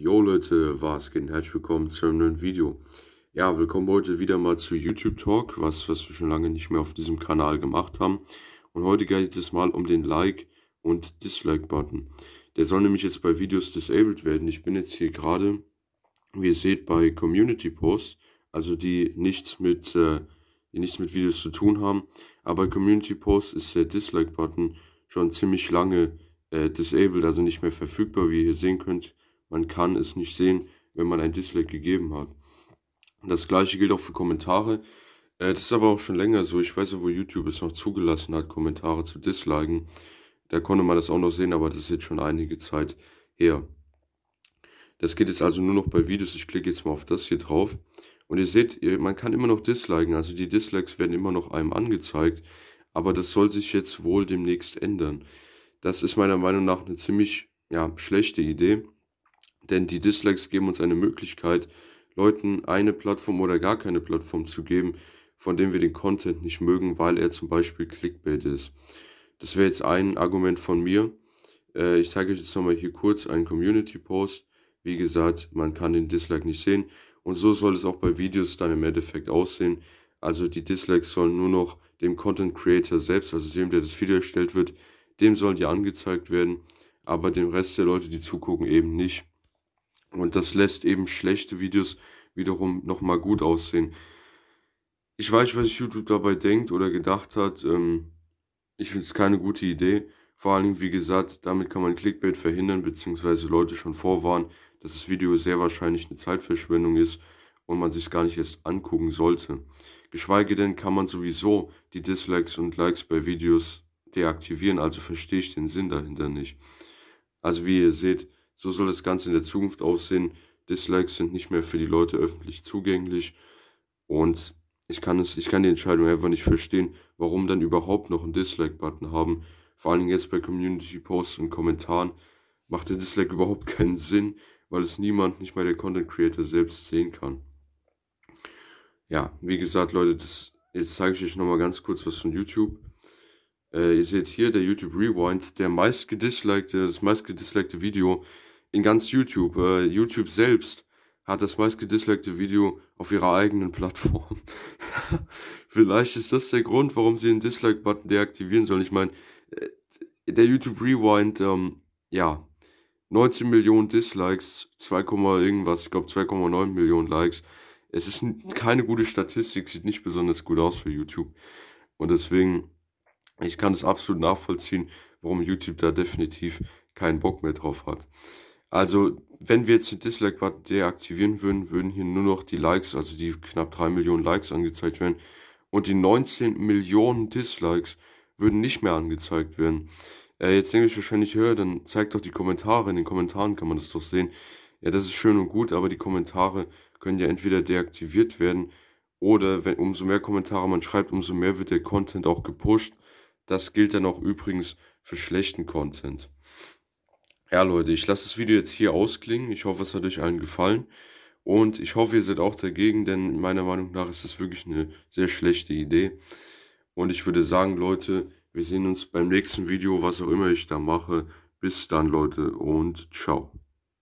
Jo Leute, was geht? Herzlich willkommen zu einem neuen Video. Ja, willkommen heute wieder mal zu YouTube Talk, was, was wir schon lange nicht mehr auf diesem Kanal gemacht haben. Und heute geht es mal um den Like- und Dislike-Button. Der soll nämlich jetzt bei Videos disabled werden. Ich bin jetzt hier gerade, wie ihr seht, bei Community Posts, also die nichts mit, äh, die nichts mit Videos zu tun haben. Aber bei Community Posts ist der Dislike-Button schon ziemlich lange äh, disabled, also nicht mehr verfügbar, wie ihr hier sehen könnt man kann es nicht sehen, wenn man ein Dislike gegeben hat. Das gleiche gilt auch für Kommentare. Äh, das ist aber auch schon länger so. Ich weiß ja, wo YouTube es noch zugelassen hat, Kommentare zu disliken. Da konnte man das auch noch sehen, aber das ist jetzt schon einige Zeit her. Das geht jetzt also nur noch bei Videos. Ich klicke jetzt mal auf das hier drauf. Und ihr seht, man kann immer noch disliken. Also die Dislikes werden immer noch einem angezeigt. Aber das soll sich jetzt wohl demnächst ändern. Das ist meiner Meinung nach eine ziemlich ja, schlechte Idee. Denn die Dislikes geben uns eine Möglichkeit, Leuten eine Plattform oder gar keine Plattform zu geben, von dem wir den Content nicht mögen, weil er zum Beispiel Clickbait ist. Das wäre jetzt ein Argument von mir. Äh, ich zeige euch jetzt nochmal hier kurz einen Community-Post. Wie gesagt, man kann den Dislike nicht sehen. Und so soll es auch bei Videos dann im Endeffekt aussehen. Also die Dislikes sollen nur noch dem Content Creator selbst, also dem, der das Video erstellt wird, dem sollen die angezeigt werden, aber dem Rest der Leute, die zugucken, eben nicht. Und das lässt eben schlechte Videos wiederum nochmal gut aussehen. Ich weiß, was YouTube dabei denkt oder gedacht hat. Ähm, ich finde es keine gute Idee. Vor allem, wie gesagt, damit kann man Clickbait verhindern bzw. Leute schon vorwarnen, dass das Video sehr wahrscheinlich eine Zeitverschwendung ist und man sich gar nicht erst angucken sollte. Geschweige denn kann man sowieso die Dislikes und Likes bei Videos deaktivieren, also verstehe ich den Sinn dahinter nicht. Also wie ihr seht, so soll das Ganze in der Zukunft aussehen. Dislikes sind nicht mehr für die Leute öffentlich zugänglich. Und ich kann, es, ich kann die Entscheidung einfach nicht verstehen, warum dann überhaupt noch einen Dislike-Button haben. Vor allem jetzt bei Community-Posts und Kommentaren macht der Dislike überhaupt keinen Sinn, weil es niemand, nicht mal der Content-Creator selbst sehen kann. Ja, wie gesagt, Leute, das, jetzt zeige ich euch nochmal ganz kurz was von YouTube. Äh, ihr seht hier der YouTube Rewind, der meistgedislikte, das meistgedislikte Video in ganz YouTube. Äh, YouTube selbst hat das meistgedislikte Video auf ihrer eigenen Plattform. Vielleicht ist das der Grund, warum sie den Dislike-Button deaktivieren sollen. Ich meine, äh, der YouTube Rewind, ähm, ja, 19 Millionen Dislikes, 2, irgendwas, ich glaube 2,9 Millionen Likes. Es ist keine gute Statistik, sieht nicht besonders gut aus für YouTube. Und deswegen, ich kann es absolut nachvollziehen, warum YouTube da definitiv keinen Bock mehr drauf hat. Also, wenn wir jetzt den Dislike-Button deaktivieren würden, würden hier nur noch die Likes, also die knapp 3 Millionen Likes angezeigt werden. Und die 19 Millionen Dislikes würden nicht mehr angezeigt werden. Äh, jetzt denke ich wahrscheinlich, höher, dann zeigt doch die Kommentare. In den Kommentaren kann man das doch sehen. Ja, das ist schön und gut, aber die Kommentare können ja entweder deaktiviert werden oder wenn, umso mehr Kommentare man schreibt, umso mehr wird der Content auch gepusht. Das gilt dann auch übrigens für schlechten Content. Ja, Leute, ich lasse das Video jetzt hier ausklingen. Ich hoffe, es hat euch allen gefallen. Und ich hoffe, ihr seid auch dagegen, denn meiner Meinung nach ist das wirklich eine sehr schlechte Idee. Und ich würde sagen, Leute, wir sehen uns beim nächsten Video, was auch immer ich da mache. Bis dann, Leute, und ciao.